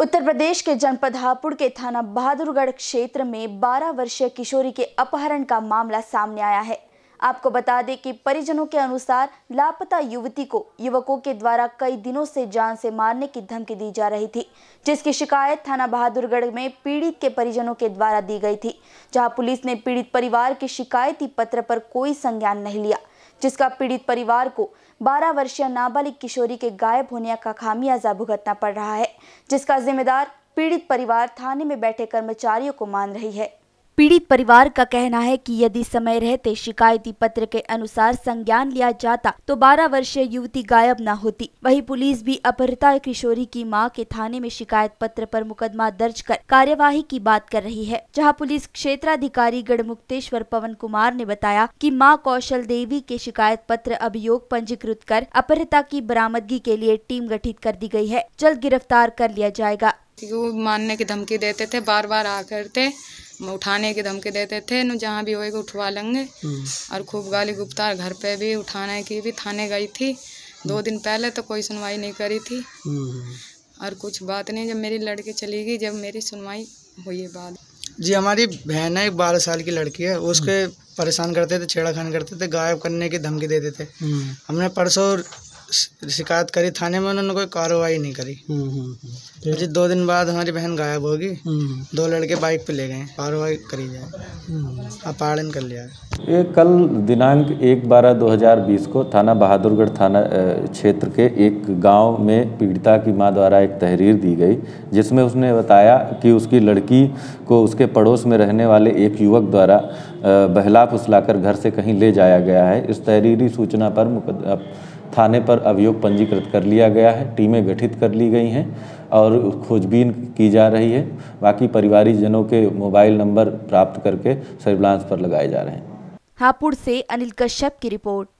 उत्तर प्रदेश के जनपद हापुड़ के थाना बहादुरगढ़ क्षेत्र में 12 वर्षीय किशोरी के अपहरण का मामला सामने आया है आपको बता दें कि परिजनों के अनुसार लापता युवती को युवकों के द्वारा कई दिनों से जान से मारने की धमकी दी जा रही थी जिसकी शिकायत थाना बहादुरगढ़ में पीड़ित के परिजनों के द्वारा दी गई थी जहां पुलिस ने पीड़ित परिवार के शिकायती पत्र पर कोई संज्ञान नहीं लिया जिसका पीड़ित परिवार को 12 वर्षीय नाबालिग किशोरी के गायब होने का खामियाजा भुगतना पड़ रहा है जिसका जिम्मेदार पीड़ित परिवार थाने में बैठे कर्मचारियों को मान रही है पीड़ित परिवार का कहना है कि यदि समय रहते शिकायती पत्र के अनुसार संज्ञान लिया जाता तो 12 वर्षीय युवती गायब न होती वही पुलिस भी अपहृता किशोरी की मां के थाने में शिकायत पत्र पर मुकदमा दर्ज कर कार्यवाही की बात कर रही है जहां पुलिस क्षेत्राधिकारी गढ़मुक्तेश्वर पवन कुमार ने बताया कि मां कौशल देवी के शिकायत पत्र अभियोग पंजीकृत कर अपहृता की बरामदगी के लिए टीम गठित कर दी गयी है जल्द गिरफ्तार कर लिया जाएगा मानने की धमकी देते थे बार बार आकर थे उठाने की धमकी देते थे न जहाँ भी होएगा उठवा लेंगे हम्म। और खूब गाली गुप्ता घर पे भी उठाने की भी थाने गई थी दो हम्म। दिन पहले तो कोई सुनवाई नहीं करी थी हम्म। और कुछ बात नहीं जब मेरी लड़की चली गई जब मेरी सुनवाई हुई है बात जी हमारी बहन है एक बारह साल की लड़की है उसके परेशान करते थे छेड़ाखान करते थे गायब करने की धमकी देते थे हमने परसों शिकायत करी थाने में उन्होंने कोई कार्रवाई नहीं करी हम्म मुझे हम्म, हम्म। दो दिन बाद हमारी बहन गायब होगी हम्म। दो लड़के बाइक पे ले गए कार्रवाई करी जाए अपहरण कर लिया ये कल दिनांक एक बारह दो हज़ार बीस को थाना बहादुरगढ़ थाना क्षेत्र के एक गांव में पीड़िता की मां द्वारा एक तहरीर दी गई जिसमें उसने बताया कि उसकी लड़की को उसके पड़ोस में रहने वाले एक युवक द्वारा बहला फुसलाकर घर से कहीं ले जाया गया है इस तहरीरी सूचना पर थाने पर अभियोग पंजीकृत कर लिया गया है टीमें गठित कर ली गई हैं और खोजबीन की जा रही है बाकी परिवारिक जनों के मोबाइल नंबर प्राप्त करके सर्विलांस पर लगाए जा रहे हैं हापुड़ से अनिल कश्यप की रिपोर्ट